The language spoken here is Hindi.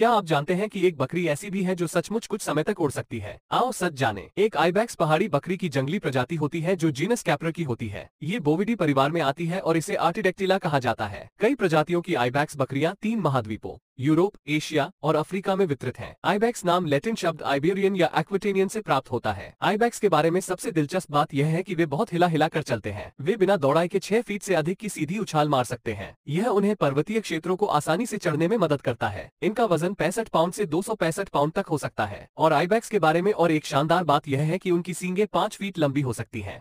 क्या आप जानते हैं कि एक बकरी ऐसी भी है जो सचमुच कुछ समय तक उड़ सकती है आओ सच जाने एक आईबैक्स पहाड़ी बकरी की जंगली प्रजाति होती है जो जीनस कैप्र की होती है ये बोविडी परिवार में आती है और इसे आर्टिडेक्टिला कहा जाता है कई प्रजातियों की आईबैक्स बकरियाँ तीन महाद्वीपों यूरोप एशिया और अफ्रीका में वितरित है आईबैक्स नाम लेटिन शब्द आइबेरियन या एक्विटेनियन से प्राप्त होता है आईबैक्स के बारे में सबसे दिलचस्प बात यह है कि वे बहुत हिला हिला कर चलते हैं वे बिना दौड़ाई के छह फीट से अधिक की सीधी उछाल मार सकते हैं यह उन्हें पर्वतीय क्षेत्रों को आसानी से चढ़ने में मदद करता है इनका वजन पैंसठ पाउंड से दो पाउंड तक हो सकता है और आईबैक्स के बारे में और एक शानदार बात यह है की उनकी सींगे पाँच फीट लंबी हो सकती है